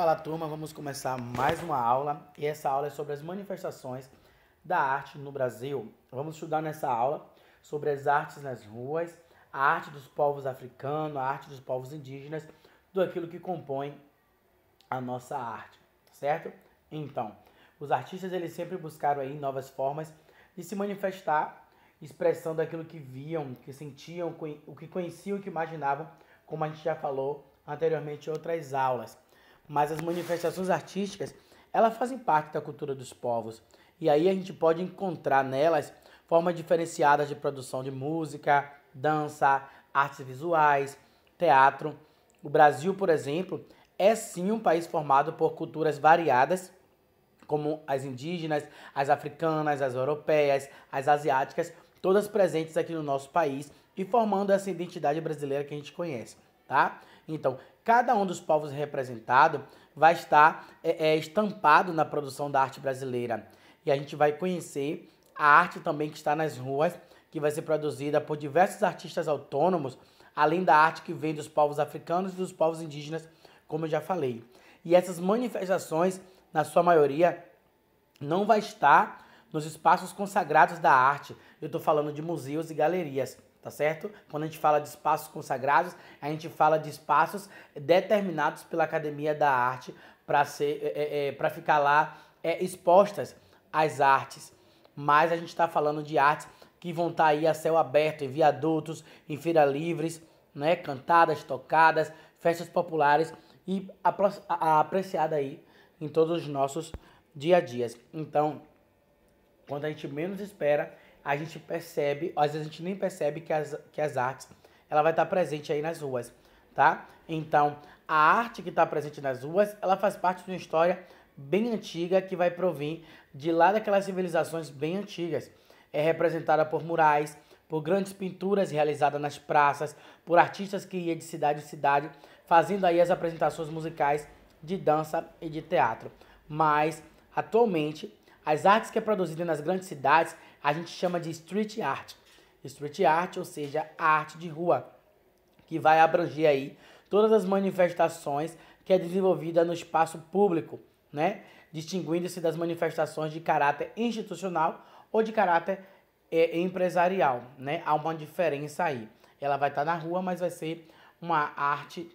Fala turma, vamos começar mais uma aula e essa aula é sobre as manifestações da arte no Brasil. Vamos estudar nessa aula sobre as artes nas ruas, a arte dos povos africanos, a arte dos povos indígenas, tudo aquilo que compõe a nossa arte, tá certo? Então, os artistas eles sempre buscaram aí novas formas de se manifestar, expressando aquilo que viam, que sentiam, o que conheciam, o que imaginavam, como a gente já falou anteriormente em outras aulas mas as manifestações artísticas, elas fazem parte da cultura dos povos. E aí a gente pode encontrar nelas formas diferenciadas de produção de música, dança, artes visuais, teatro. O Brasil, por exemplo, é sim um país formado por culturas variadas, como as indígenas, as africanas, as europeias, as asiáticas, todas presentes aqui no nosso país e formando essa identidade brasileira que a gente conhece tá? Então, cada um dos povos representado vai estar é, é, estampado na produção da arte brasileira. E a gente vai conhecer a arte também que está nas ruas, que vai ser produzida por diversos artistas autônomos, além da arte que vem dos povos africanos e dos povos indígenas, como eu já falei. E essas manifestações, na sua maioria, não vai estar nos espaços consagrados da arte. Eu estou falando de museus e galerias tá certo? Quando a gente fala de espaços consagrados, a gente fala de espaços determinados pela Academia da Arte para ser, é, é, é para ficar lá é, expostas às artes. Mas a gente está falando de artes que vão estar tá aí a céu aberto, em viadutos, em feiras livres, né? Cantadas, tocadas, festas populares e apreciada aí em todos os nossos dia a dias. Então, quando a gente menos espera, a gente percebe, às vezes a gente nem percebe que as, que as artes ela vai estar presente aí nas ruas, tá? Então, a arte que está presente nas ruas, ela faz parte de uma história bem antiga que vai provir de lá daquelas civilizações bem antigas. É representada por murais, por grandes pinturas realizadas nas praças, por artistas que iam de cidade em cidade, fazendo aí as apresentações musicais de dança e de teatro. Mas, atualmente, as artes que é produzida nas grandes cidades, a gente chama de street art. Street art, ou seja, arte de rua, que vai abranger aí todas as manifestações que é desenvolvida no espaço público, né? Distinguindo-se das manifestações de caráter institucional ou de caráter é, empresarial, né? Há uma diferença aí. Ela vai estar tá na rua, mas vai ser uma arte,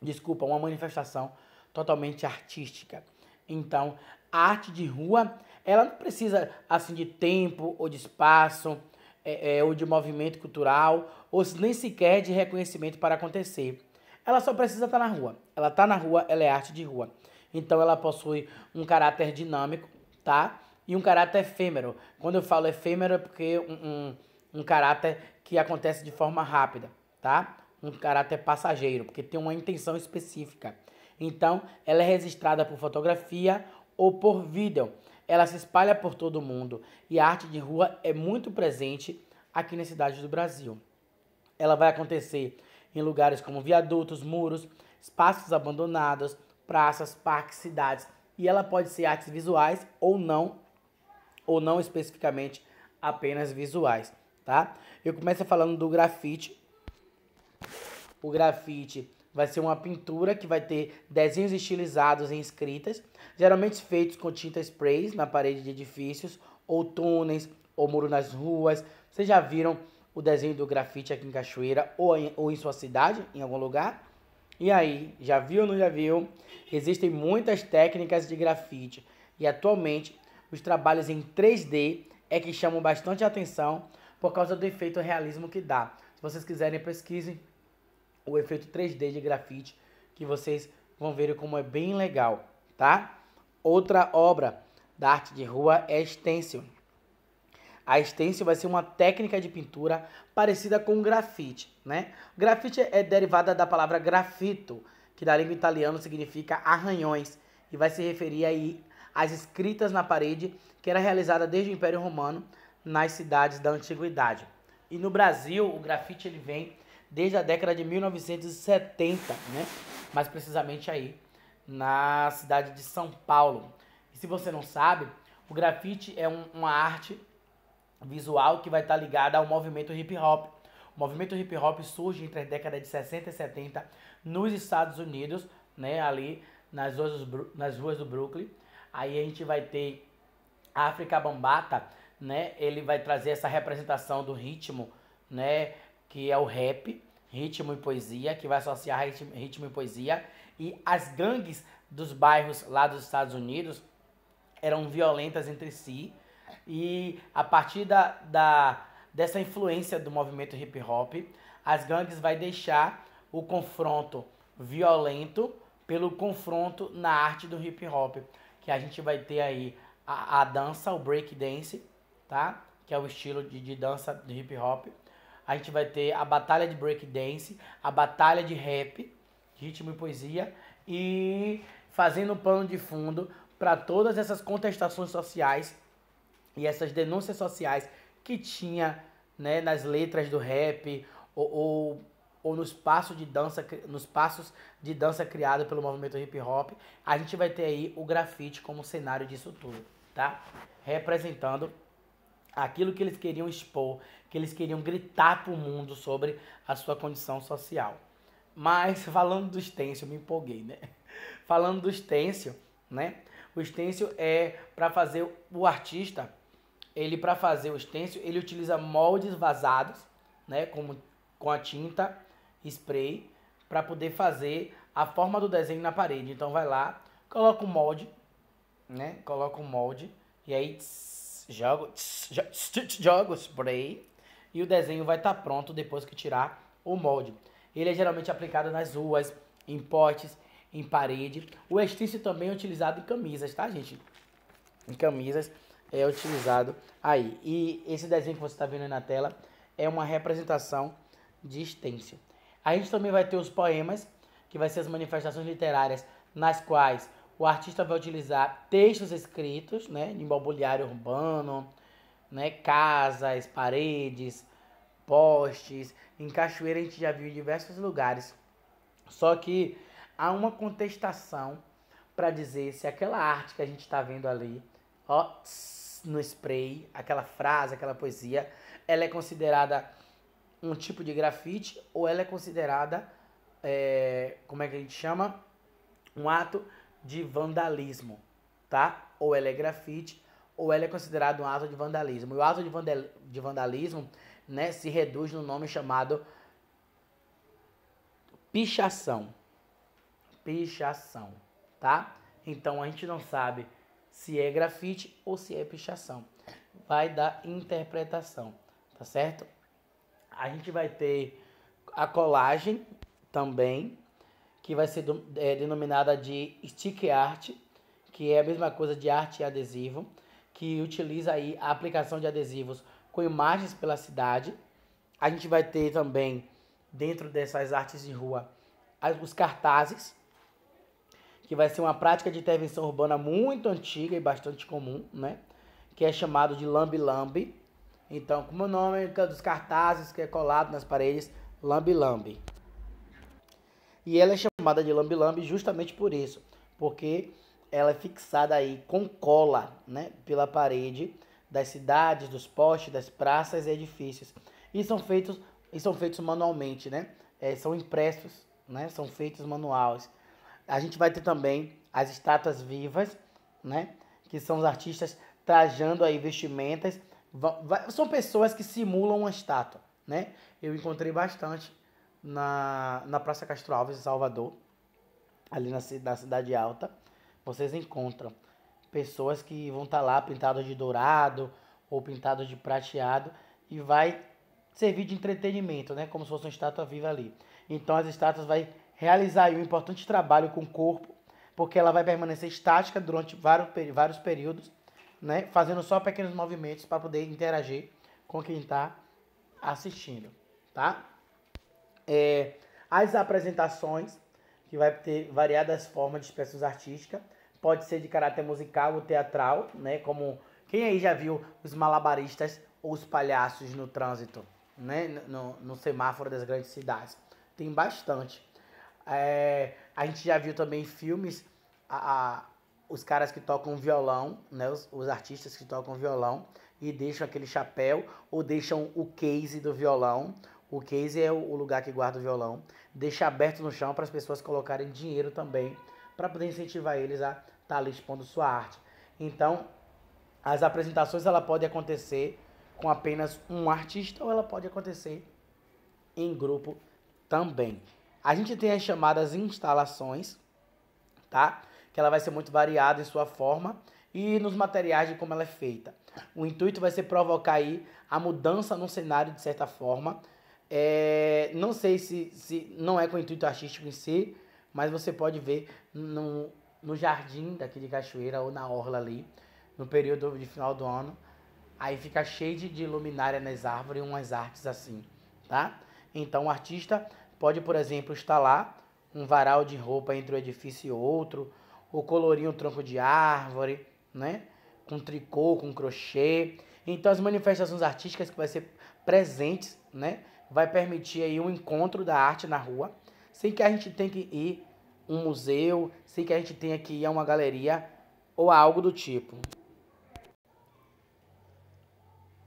desculpa, uma manifestação totalmente artística. Então, arte de rua ela não precisa assim de tempo ou de espaço é, é, ou de movimento cultural ou nem sequer de reconhecimento para acontecer. Ela só precisa estar tá na rua. Ela está na rua, ela é arte de rua. Então ela possui um caráter dinâmico, tá? E um caráter efêmero. Quando eu falo efêmero é porque um, um, um caráter que acontece de forma rápida, tá? Um caráter passageiro, porque tem uma intenção específica. Então, ela é registrada por fotografia ou por vídeo ela se espalha por todo o mundo e a arte de rua é muito presente aqui nas cidades do Brasil. Ela vai acontecer em lugares como viadutos, muros, espaços abandonados, praças, parques, cidades. E ela pode ser artes visuais ou não, ou não especificamente apenas visuais, tá? Eu começo falando do grafite. O grafite Vai ser uma pintura que vai ter desenhos estilizados em escritas, geralmente feitos com tinta sprays na parede de edifícios, ou túneis, ou muro nas ruas. Vocês já viram o desenho do grafite aqui em Cachoeira ou em, ou em sua cidade, em algum lugar? E aí, já viu ou não já viu? Existem muitas técnicas de grafite e atualmente os trabalhos em 3D é que chamam bastante atenção por causa do efeito realismo que dá. Se vocês quiserem, pesquisem o efeito 3D de grafite, que vocês vão ver como é bem legal, tá? Outra obra da arte de rua é stencil. A stencil vai ser uma técnica de pintura parecida com grafite, né? Grafite é derivada da palavra grafito, que na língua italiana significa arranhões, e vai se referir aí às escritas na parede que era realizada desde o Império Romano nas cidades da antiguidade. E no Brasil, o grafite ele vem desde a década de 1970, né? mais precisamente aí na cidade de São Paulo. E se você não sabe, o grafite é um, uma arte visual que vai estar tá ligada ao movimento hip hop. O movimento hip hop surge entre as décadas de 60 e 70 nos Estados Unidos, né, ali nas ruas, nas ruas do Brooklyn. Aí a gente vai ter a África Bambata, né? Ele vai trazer essa representação do ritmo, né? que é o rap, ritmo e poesia, que vai associar ritmo, ritmo e poesia. E as gangues dos bairros lá dos Estados Unidos eram violentas entre si. E a partir da, da, dessa influência do movimento hip hop, as gangues vai deixar o confronto violento pelo confronto na arte do hip hop, que a gente vai ter aí a, a dança, o break dance, tá? Que é o estilo de, de dança do hip hop a gente vai ter a batalha de breakdance, a batalha de rap, ritmo e poesia, e fazendo pano de fundo para todas essas contestações sociais e essas denúncias sociais que tinha né, nas letras do rap ou, ou, ou nos passos de dança, nos passos de dança criado pelo movimento hip hop, a gente vai ter aí o grafite como cenário disso tudo, tá? Representando aquilo que eles queriam expor, que eles queriam gritar para o mundo sobre a sua condição social. Mas falando do stencil, me empolguei, né? Falando do stencil, né? O stencil é para fazer o artista, ele para fazer o stencil, ele utiliza moldes vazados, né, como com a tinta spray para poder fazer a forma do desenho na parede. Então vai lá, coloca o molde, né? Coloca o molde e aí tss, jogo, jogos por aí. E o desenho vai estar tá pronto depois que tirar o molde. Ele é geralmente aplicado nas ruas, em potes, em parede. O estício também é utilizado em camisas, tá, gente? Em camisas é utilizado aí. E esse desenho que você está vendo aí na tela é uma representação de estêncil. A gente também vai ter os poemas, que vai ser as manifestações literárias nas quais o artista vai utilizar textos escritos, né, de imobiliário urbano, né, casas, paredes, postes. Em Cachoeira a gente já viu em diversos lugares. Só que há uma contestação para dizer se aquela arte que a gente está vendo ali, ó, tss, no spray, aquela frase, aquela poesia, ela é considerada um tipo de grafite ou ela é considerada, é, como é que a gente chama? Um ato de vandalismo, tá? Ou ela é grafite, ou ela é considerada um ato de vandalismo. E o ato de, vandal de vandalismo né, se reduz no nome chamado pichação. Pichação, tá? Então a gente não sabe se é grafite ou se é pichação. Vai dar interpretação, tá certo? A gente vai ter a colagem também, que vai ser é, denominada de stick art, que é a mesma coisa de arte e adesivo, que utiliza aí a aplicação de adesivos com imagens pela cidade. A gente vai ter também, dentro dessas artes de rua, os cartazes, que vai ser uma prática de intervenção urbana muito antiga e bastante comum, né? Que é chamado de lambi-lambi. Então, como é o nome dos cartazes que é colado nas paredes, lambi-lambi. E ela é chamada chamada de lambi-lambi justamente por isso, porque ela é fixada aí com cola, né, pela parede das cidades, dos postes, das praças e edifícios. E são feitos, e são feitos manualmente, né? É, são impressos, né? São feitos manuais. A gente vai ter também as estátuas vivas, né? Que são os artistas trajando aí vestimentas. São pessoas que simulam uma estátua, né? Eu encontrei bastante na, na Praça Castro Alves, em Salvador, ali na, na Cidade Alta, vocês encontram pessoas que vão estar tá lá pintadas de dourado ou pintadas de prateado e vai servir de entretenimento, né? Como se fosse uma estátua viva ali. Então as estátuas vai realizar um importante trabalho com o corpo, porque ela vai permanecer estática durante vários, vários períodos, né? Fazendo só pequenos movimentos para poder interagir com quem está assistindo, tá? é, as apresentações, que vai ter variadas formas de expressões artísticas, pode ser de caráter musical ou teatral, né? Como quem aí já viu os malabaristas ou os palhaços no trânsito, né? No, no semáforo das grandes cidades. Tem bastante. É, a gente já viu também filmes, a, a, os caras que tocam violão, né? Os, os artistas que tocam violão e deixam aquele chapéu ou deixam o case do violão o case é o lugar que guarda o violão, deixa aberto no chão para as pessoas colocarem dinheiro também, para poder incentivar eles a estar tá ali expondo sua arte. Então, as apresentações ela pode acontecer com apenas um artista ou ela pode acontecer em grupo também. A gente tem as chamadas instalações, tá? Que ela vai ser muito variada em sua forma e nos materiais de como ela é feita. O intuito vai ser provocar aí a mudança no cenário de certa forma, é, não sei se, se não é com intuito artístico em si, mas você pode ver no, no jardim daqui de Cachoeira ou na orla ali, no período de final do ano. Aí fica cheio de, de luminária nas árvores, umas artes assim, tá? Então o artista pode, por exemplo, instalar um varal de roupa entre um edifício e outro, ou colorir um tronco de árvore, né? Com tricô, com crochê. Então as manifestações artísticas que vai ser presentes, né? vai permitir aí um encontro da arte na rua, sem que a gente tenha que ir a um museu, sem que a gente tenha que ir a uma galeria ou algo do tipo.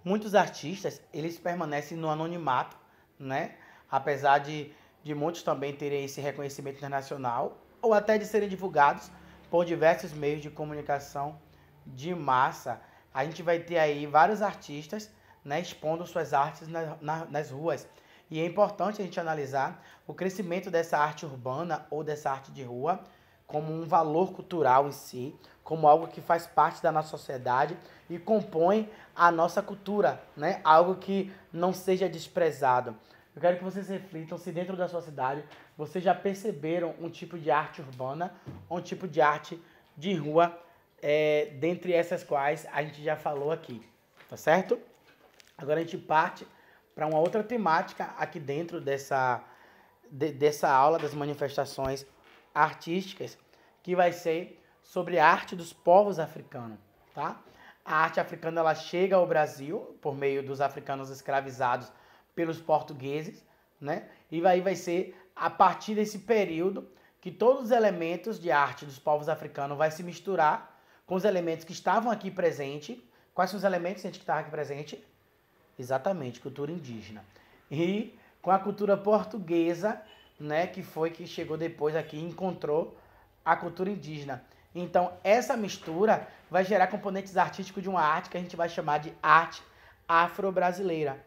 Muitos artistas, eles permanecem no anonimato, né? Apesar de, de muitos também terem esse reconhecimento internacional, ou até de serem divulgados por diversos meios de comunicação de massa. A gente vai ter aí vários artistas né, expondo suas artes na, na, nas ruas. E é importante a gente analisar o crescimento dessa arte urbana ou dessa arte de rua como um valor cultural em si, como algo que faz parte da nossa sociedade e compõe a nossa cultura, né? algo que não seja desprezado. Eu quero que vocês reflitam se dentro da sua cidade vocês já perceberam um tipo de arte urbana ou um tipo de arte de rua, é, dentre essas quais a gente já falou aqui, tá certo? Agora a gente parte para uma outra temática aqui dentro dessa, de, dessa aula das manifestações artísticas, que vai ser sobre a arte dos povos africanos, tá? A arte africana ela chega ao Brasil por meio dos africanos escravizados pelos portugueses, né? E aí vai ser a partir desse período que todos os elementos de arte dos povos africanos vai se misturar com os elementos que estavam aqui presente. Quais são os elementos que estavam aqui presente? Exatamente, cultura indígena. E com a cultura portuguesa, né, que foi que chegou depois aqui e encontrou a cultura indígena. Então, essa mistura vai gerar componentes artísticos de uma arte que a gente vai chamar de arte afro-brasileira,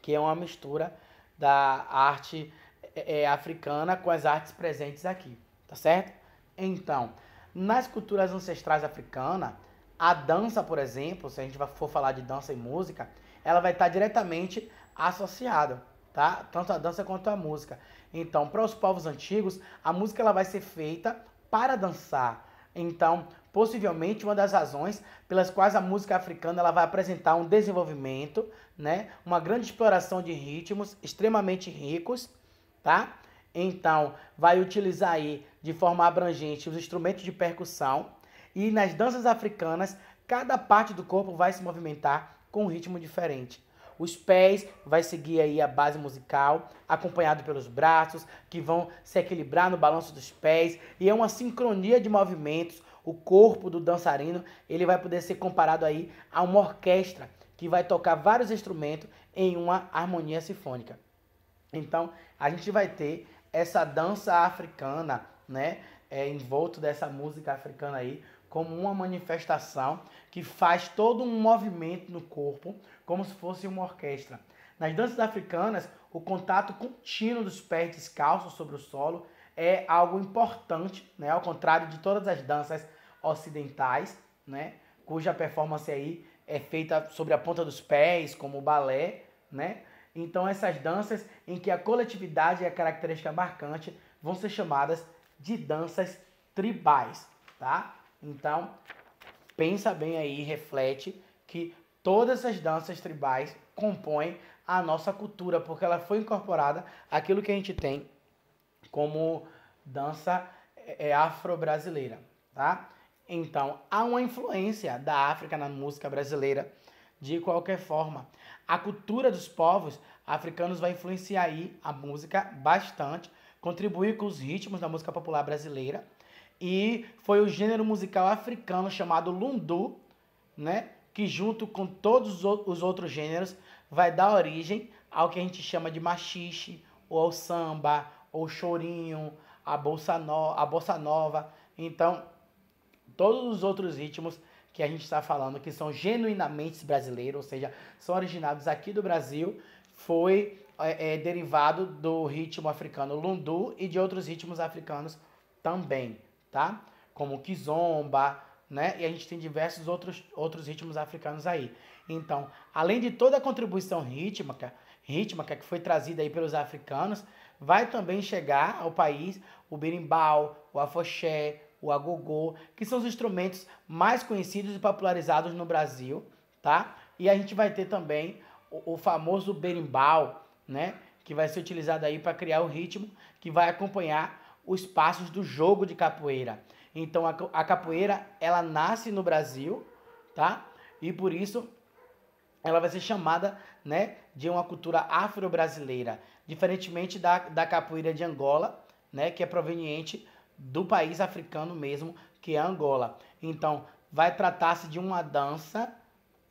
que é uma mistura da arte é, é africana com as artes presentes aqui, tá certo? Então, nas culturas ancestrais africanas, a dança, por exemplo, se a gente for falar de dança e música, ela vai estar diretamente associada, tá? Tanto a dança quanto a música. Então, para os povos antigos, a música ela vai ser feita para dançar. Então, possivelmente uma das razões pelas quais a música africana ela vai apresentar um desenvolvimento, né? Uma grande exploração de ritmos extremamente ricos, tá? Então, vai utilizar aí de forma abrangente os instrumentos de percussão e nas danças africanas Cada parte do corpo vai se movimentar com um ritmo diferente. Os pés vai seguir aí a base musical, acompanhado pelos braços, que vão se equilibrar no balanço dos pés, e é uma sincronia de movimentos. O corpo do dançarino, ele vai poder ser comparado aí a uma orquestra que vai tocar vários instrumentos em uma harmonia sinfônica. Então, a gente vai ter essa dança africana, né, é, envolto dessa música africana aí, como uma manifestação que faz todo um movimento no corpo, como se fosse uma orquestra. Nas danças africanas, o contato contínuo dos pés descalços sobre o solo é algo importante, né? ao contrário de todas as danças ocidentais, né? cuja performance aí é feita sobre a ponta dos pés, como o balé. Né? Então, essas danças em que a coletividade é a característica marcante vão ser chamadas de danças tribais. Tá? Então, pensa bem aí, reflete que todas as danças tribais compõem a nossa cultura, porque ela foi incorporada aquilo que a gente tem como dança é, é afro-brasileira, tá? Então, há uma influência da África na música brasileira, de qualquer forma. A cultura dos povos africanos vai influenciar aí a música bastante, contribuir com os ritmos da música popular brasileira, e foi o gênero musical africano chamado lundu, né, que junto com todos os outros gêneros vai dar origem ao que a gente chama de machixe, ou ao samba, ou chorinho, a bolsa, no, a nova. Então, todos os outros ritmos que a gente está falando, que são genuinamente brasileiros, ou seja, são originados aqui do Brasil, foi é, é, derivado do ritmo africano lundu e de outros ritmos africanos também tá? Como kizomba, né? E a gente tem diversos outros, outros ritmos africanos aí. Então, além de toda a contribuição rítmica, rítmica que foi trazida aí pelos africanos, vai também chegar ao país o berimbau, o afoxé, o agogô, que são os instrumentos mais conhecidos e popularizados no Brasil, tá? E a gente vai ter também o, o famoso berimbau, né? Que vai ser utilizado aí para criar o ritmo que vai acompanhar os passos do jogo de capoeira. Então a, capoeira ela nasce no Brasil, tá? E por isso ela vai ser chamada né, de uma cultura afro-brasileira, diferentemente da, da capoeira de Angola, né, que é proveniente do país africano mesmo, que é Angola. Então, vai tratar-se de uma dança,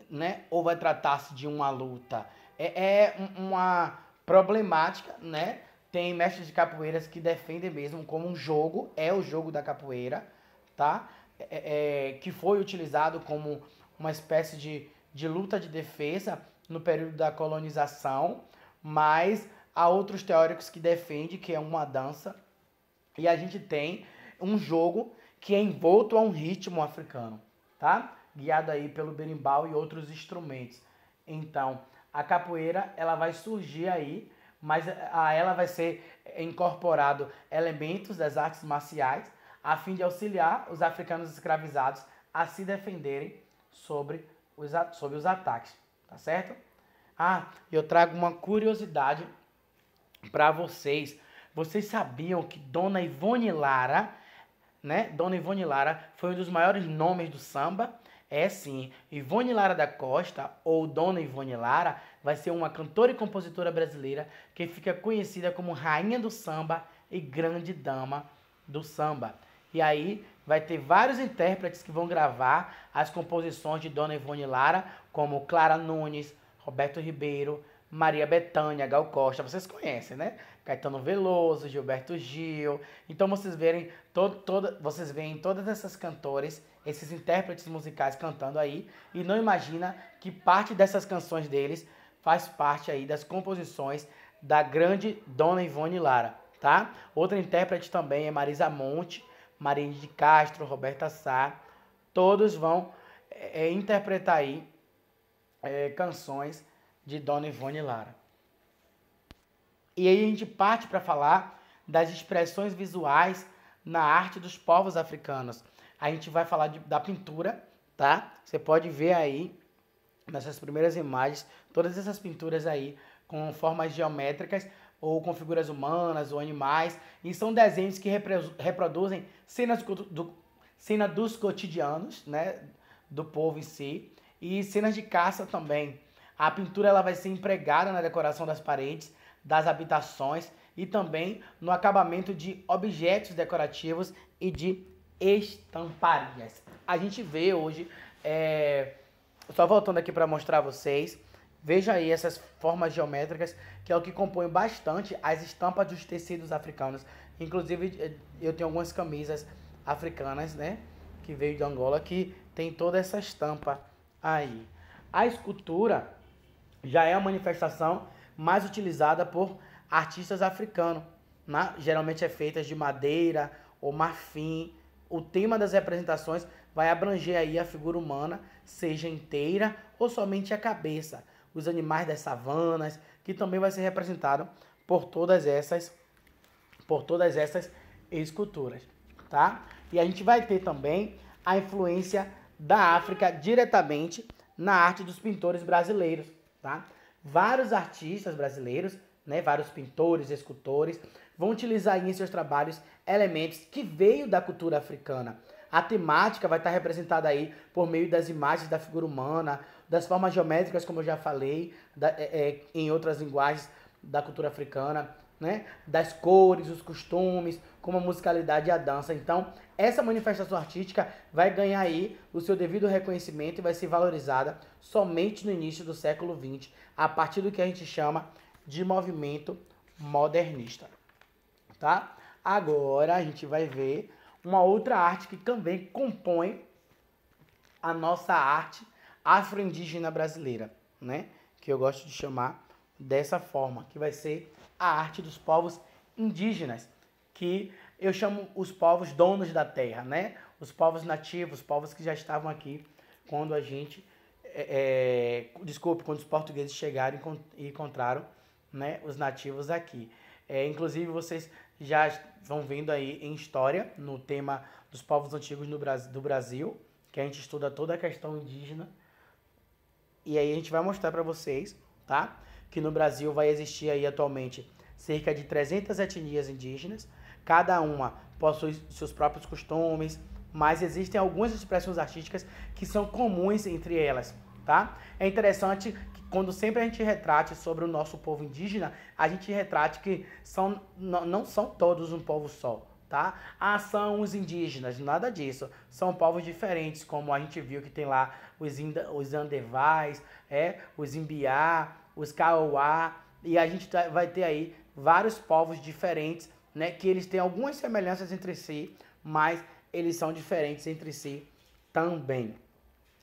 né, ou vai tratar-se de uma luta. É, é uma problemática, né, tem mestres de capoeiras que defendem mesmo como um jogo, é o jogo da capoeira, tá? É, é, é, que foi utilizado como uma espécie de, de luta de defesa no período da colonização, mas há outros teóricos que defendem que é uma dança e a gente tem um jogo que é envolto a um ritmo africano, tá? Guiado aí pelo berimbau e outros instrumentos. Então, a capoeira ela vai surgir aí mas eh, a ela vai ser eh, incorporado elementos das artes marciais a fim de auxiliar os africanos escravizados a se defenderem sobre os, sobre os ataques, tá certo? Ah, eu trago uma curiosidade para vocês. Vocês sabiam que Dona Ivone Lara, né? Dona Ivone Lara foi um dos maiores nomes do samba? É sim, Ivone Lara da Costa ou Dona Ivone Lara vai ser uma cantora e compositora brasileira que fica conhecida como rainha do samba e grande dama do samba. E aí vai ter vários intérpretes que vão gravar as composições de Dona Ivone Lara, como Clara Nunes, Roberto Ribeiro, Maria Bethânia, Gal Costa, vocês conhecem, né? Caetano Veloso, Gilberto Gil. Então vocês verem todo, todo, vocês veem todas essas cantores, esses intérpretes musicais cantando aí e não imagina que parte dessas canções deles faz parte aí das composições da grande Dona Ivone Lara, tá? Outra intérprete também é Marisa Monte, Marine de Castro, Roberta Sá. Todos vão é, é interpretar aí é, canções de Dona Ivone Lara. E aí a gente parte para falar das expressões visuais na arte dos povos africanos. A gente vai falar de, da pintura, tá? Você pode ver aí nessas primeiras imagens, todas essas pinturas aí com formas geométricas ou com figuras humanas ou animais, e são desenhos que reproduzem cenas do, cena dos cotidianos, né, do povo em si, e cenas de caça também. A pintura ela vai ser empregada na decoração das paredes, das habitações e também no acabamento de objetos decorativos e de estamparias. A gente vê hoje é, só voltando aqui para mostrar a vocês. Veja aí essas formas geométricas, que é o que compõe bastante as estampas dos tecidos africanos. Inclusive, eh, eu tenho algumas camisas africanas, né? Que veio de Angola, que tem toda essa estampa aí. A escultura já é a manifestação mais utilizada por artistas africanos. Né? Geralmente é feita de madeira ou marfim. O tema das representações vai abranger aí a figura humana, seja inteira ou somente a cabeça, os animais das savanas, que também vai ser representado por todas essas por todas essas esculturas, tá? E a gente vai ter também a influência da África diretamente na arte dos pintores brasileiros, tá? Vários artistas brasileiros, né, vários pintores, escultores, vão utilizar em seus trabalhos elementos que veio da cultura africana, a temática vai estar representada aí por meio das imagens da figura humana, das formas geométricas, como eu já falei, da, é, é, em outras linguagens da cultura africana, né? das cores, os costumes, como a musicalidade e a dança. Então, essa manifestação artística vai ganhar aí o seu devido reconhecimento e vai ser valorizada somente no início do século XX, a partir do que a gente chama de movimento modernista. Tá? Agora a gente vai ver uma outra arte que também compõe a nossa arte afro-indígena brasileira, né? Que eu gosto de chamar dessa forma, que vai ser a arte dos povos indígenas, que eu chamo os povos donos da terra, né? Os povos nativos, povos que já estavam aqui quando a gente, é, é, desculpe, quando os portugueses chegaram e encontraram né, os nativos aqui. É, inclusive, vocês já vão vendo aí em história, no tema dos povos antigos do Brasil, que a gente estuda toda a questão indígena. E aí a gente vai mostrar para vocês, tá? Que no Brasil vai existir aí atualmente cerca de 300 etnias indígenas, cada uma possui seus próprios costumes, mas existem algumas expressões artísticas que são comuns entre elas, tá? É interessante quando sempre a gente retrate sobre o nosso povo indígena, a gente retrate que são, não são todos um povo só, tá? Ah, são os indígenas, nada disso. São povos diferentes, como a gente viu que tem lá os, inda, os Andevais, é, os Imbiá, os Kauá, e a gente tá, vai ter aí vários povos diferentes, né? Que eles têm algumas semelhanças entre si, mas eles são diferentes entre si também.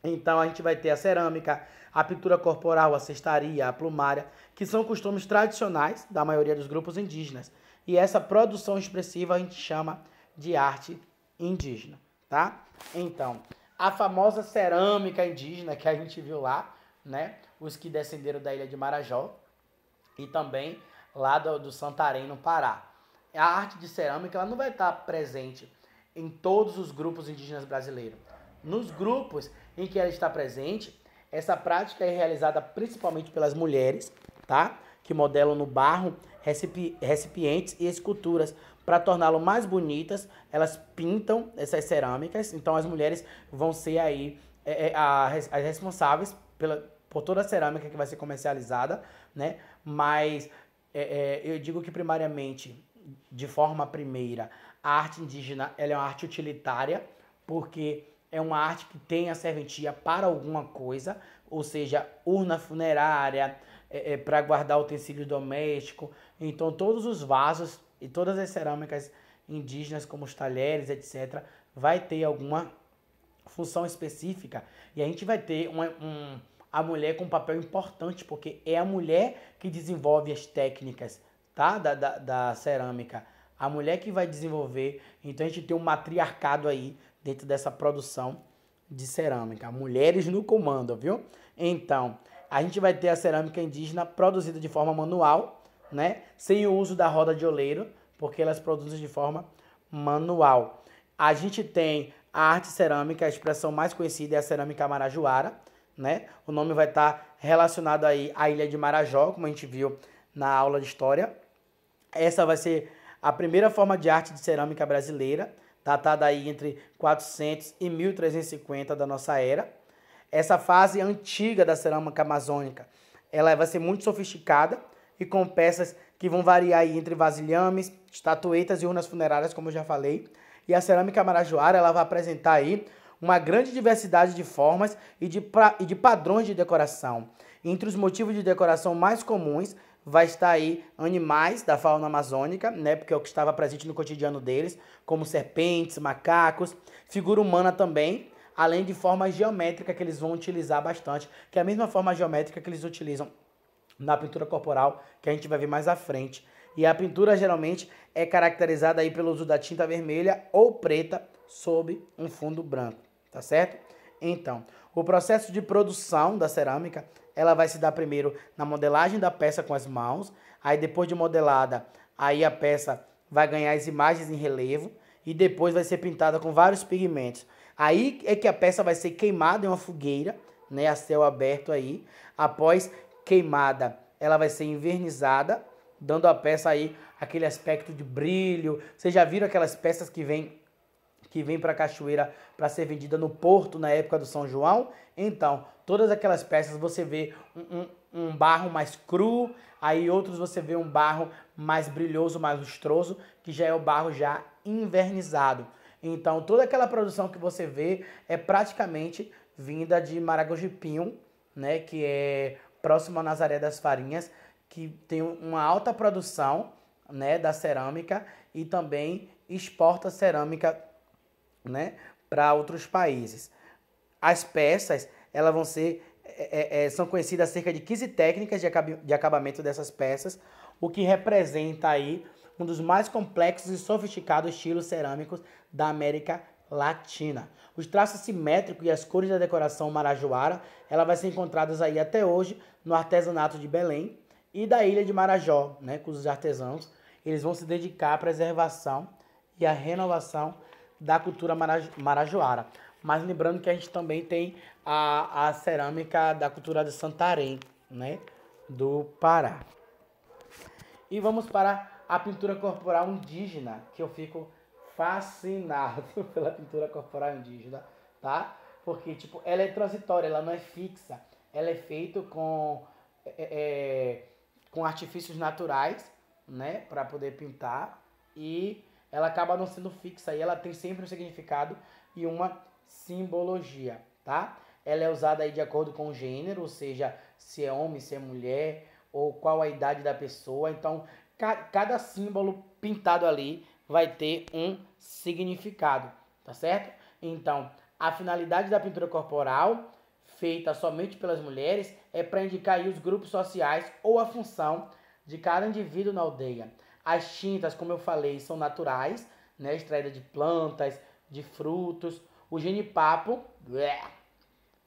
Então a gente vai ter a cerâmica, a pintura corporal, a cestaria, a plumária, que são costumes tradicionais da maioria dos grupos indígenas. E essa produção expressiva a gente chama de arte indígena, tá? Então, a famosa cerâmica indígena que a gente viu lá, né? Os que descenderam da ilha de Marajó e também lá do, do Santarém, no Pará. A arte de cerâmica ela não vai estar presente em todos os grupos indígenas brasileiros. Nos grupos em que ela está presente, essa prática é realizada principalmente pelas mulheres, tá? Que modelam no barro recipientes e esculturas para torná-lo mais bonitas. Elas pintam essas cerâmicas, então as mulheres vão ser aí é, é a, as responsáveis pela, por toda a cerâmica que vai ser comercializada, né? Mas é, é, eu digo que primariamente, de forma primeira, a arte indígena ela é uma arte utilitária, porque é uma arte que tem a serventia para alguma coisa, ou seja, urna funerária, é, é, para guardar utensílio doméstico. Então, todos os vasos e todas as cerâmicas indígenas, como os talheres, etc., vai ter alguma função específica. E a gente vai ter uma, um, a mulher com um papel importante, porque é a mulher que desenvolve as técnicas tá? da, da, da cerâmica. A mulher que vai desenvolver. Então, a gente tem um matriarcado aí dentro dessa produção de cerâmica. Mulheres no comando, viu? Então, a gente vai ter a cerâmica indígena produzida de forma manual, né? Sem o uso da roda de oleiro, porque elas produzem de forma manual. A gente tem a arte cerâmica, a expressão mais conhecida é a cerâmica marajoara, né? O nome vai estar relacionado aí à ilha de Marajó, como a gente viu na aula de história. Essa vai ser a primeira forma de arte de cerâmica brasileira datada aí entre 400 e 1350 da nossa era. Essa fase antiga da cerâmica amazônica, ela vai ser muito sofisticada e com peças que vão variar aí entre vasilhames, estatuetas e urnas funerárias, como eu já falei. E a cerâmica marajoara, ela vai apresentar aí uma grande diversidade de formas e de, e de padrões de decoração. Entre os motivos de decoração mais comuns vai estar aí animais da fauna amazônica, né? Porque é o que estava presente no cotidiano deles, como serpentes, macacos, figura humana também, além de forma geométrica que eles vão utilizar bastante, que é a mesma forma geométrica que eles utilizam na pintura corporal, que a gente vai ver mais à frente. E a pintura geralmente é caracterizada aí pelo uso da tinta vermelha ou preta sobre um fundo branco, tá certo? Então, o processo de produção da cerâmica ela vai se dar primeiro na modelagem da peça com as mãos, aí depois de modelada, aí a peça vai ganhar as imagens em relevo e depois vai ser pintada com vários pigmentos. Aí é que a peça vai ser queimada em uma fogueira, né, a céu aberto aí. Após queimada, ela vai ser invernizada, dando à peça aí aquele aspecto de brilho. Vocês já viram aquelas peças que vêm que vem para a cachoeira para ser vendida no porto na época do São João. Então, todas aquelas peças você vê um, um, um barro mais cru, aí outros você vê um barro mais brilhoso, mais lustroso, que já é o barro já invernizado. Então, toda aquela produção que você vê é praticamente vinda de Maragogipinho, né, que é próximo a Nazaré das Farinhas, que tem uma alta produção, né, da cerâmica e também exporta cerâmica né, para outros países. As peças elas vão ser é, é, é são conhecidas cerca de 15 técnicas de, acab de acabamento dessas peças, o que representa aí um dos mais complexos e sofisticados estilos cerâmicos da América Latina. Os traços simétricos e as cores da decoração marajoara, ela vai ser encontradas aí até hoje no artesanato de Belém e da ilha de Marajó, né, os artesãos eles vão se dedicar à preservação e à renovação da cultura marajoara. Mas lembrando que a gente também tem a, a cerâmica da cultura de Santarém, né? Do Pará. E vamos para a pintura corporal indígena, que eu fico fascinado pela pintura corporal indígena, tá? Porque, tipo, ela é transitória, ela não é fixa. Ela é feita com, é, é, com artifícios naturais, né? Para poder pintar. E ela acaba não sendo fixa e ela tem sempre um significado e uma simbologia, tá? Ela é usada aí de acordo com o gênero, ou seja, se é homem, se é mulher, ou qual a idade da pessoa. Então, ca cada símbolo pintado ali vai ter um significado, tá certo? Então, a finalidade da pintura corporal, feita somente pelas mulheres, é para indicar os grupos sociais ou a função de cada indivíduo na aldeia as tintas, como eu falei, são naturais, né? Extraídas de plantas, de frutos. O genipapo, bleh,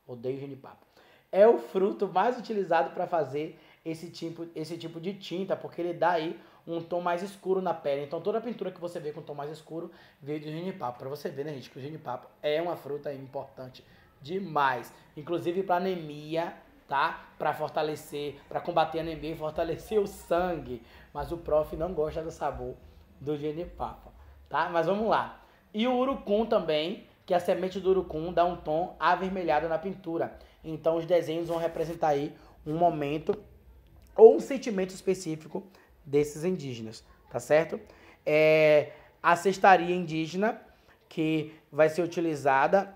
odeio genipapo, é o fruto mais utilizado para fazer esse tipo, esse tipo de tinta, porque ele dá aí um tom mais escuro na pele. Então toda pintura que você vê com tom mais escuro veio do genipapo. Para você ver, né, gente, que o genipapo é uma fruta importante demais, inclusive para anemia tá? Para fortalecer, para combater a anemia e fortalecer o sangue. Mas o prof não gosta do sabor do genipapo tá? Mas vamos lá. E o urucum também, que a semente do urucum dá um tom avermelhado na pintura. Então os desenhos vão representar aí um momento ou um sentimento específico desses indígenas, tá certo? É a cestaria indígena que vai ser utilizada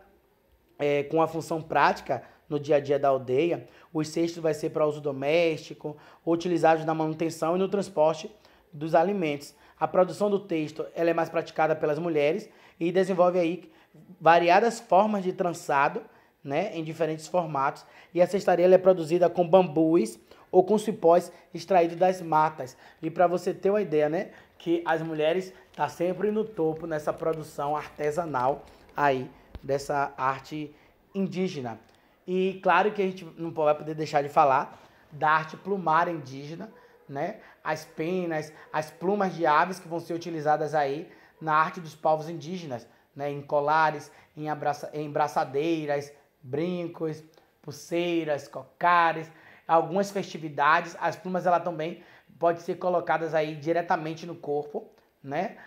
é, com a função prática no dia a dia da aldeia. Os cestos vai ser para uso doméstico, utilizados na manutenção e no transporte dos alimentos. A produção do texto ela é mais praticada pelas mulheres e desenvolve aí variadas formas de trançado, né, em diferentes formatos. E a cestaria é produzida com bambus ou com cipós extraídos das matas. E para você ter uma ideia, né, que as mulheres estão tá sempre no topo nessa produção artesanal aí dessa arte indígena. E claro que a gente não vai poder deixar de falar da arte plumária indígena, né? As penas, as plumas de aves que vão ser utilizadas aí na arte dos povos indígenas, né? Em colares, em, abraça, em braçadeiras, brincos, pulseiras, cocares, algumas festividades. As plumas ela também pode ser colocadas aí diretamente no corpo, né?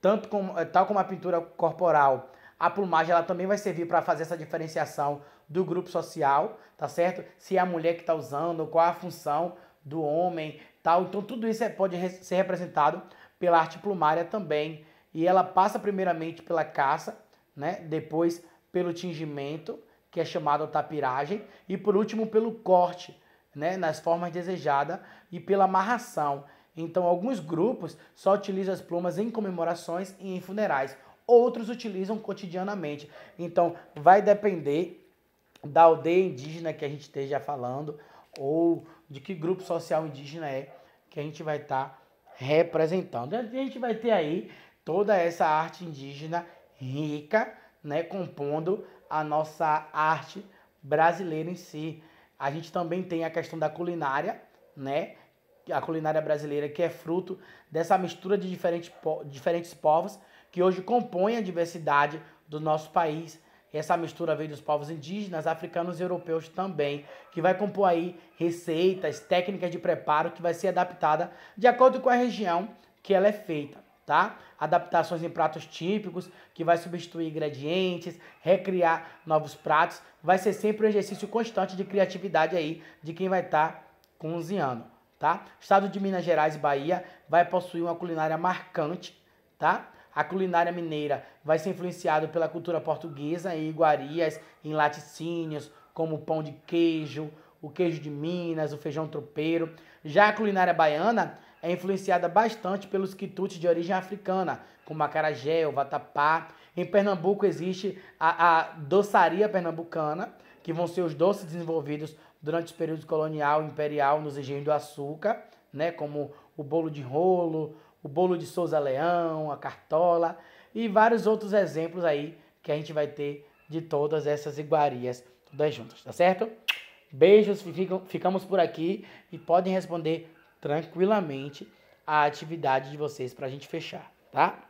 Tanto como, tal como a pintura corporal, a plumagem ela também vai servir para fazer essa diferenciação do grupo social, tá certo? Se é a mulher que está usando, qual é a função do homem, tal. Então tudo isso é, pode ser representado pela arte plumária também. E ela passa primeiramente pela caça, né? Depois pelo tingimento, que é chamado tapiragem, e por último pelo corte, né, nas formas desejadas e pela amarração. Então, alguns grupos só utilizam as plumas em comemorações e em funerais, outros utilizam cotidianamente. Então, vai depender da aldeia indígena que a gente esteja falando ou de que grupo social indígena é que a gente vai estar tá representando. E a gente vai ter aí toda essa arte indígena rica, né, compondo a nossa arte brasileira em si. A gente também tem a questão da culinária, né? A culinária brasileira que é fruto dessa mistura de diferentes, diferentes povos que hoje compõem a diversidade do nosso país. Essa mistura veio dos povos indígenas, africanos e europeus também, que vai compor aí receitas, técnicas de preparo que vai ser adaptada de acordo com a região que ela é feita, tá? Adaptações em pratos típicos, que vai substituir ingredientes, recriar novos pratos, vai ser sempre um exercício constante de criatividade aí de quem vai estar tá cozinhando, tá? Estado de Minas Gerais e Bahia vai possuir uma culinária marcante, tá? a culinária mineira vai ser influenciada pela cultura portuguesa em iguarias, em laticínios, como pão de queijo, o queijo de Minas, o feijão tropeiro. Já a culinária baiana é influenciada bastante pelos quitutes de origem africana, como acarajé, o vatapá. Em Pernambuco existe a, a doçaria pernambucana, que vão ser os doces desenvolvidos durante os períodos colonial e imperial nos engenhos do açúcar, né, como o bolo de rolo, o bolo de Souza Leão, a cartola e vários outros exemplos aí que a gente vai ter de todas essas iguarias todas juntas, tá certo? Beijos, ficam, ficamos por aqui e podem responder tranquilamente a atividade de vocês para a gente fechar, tá?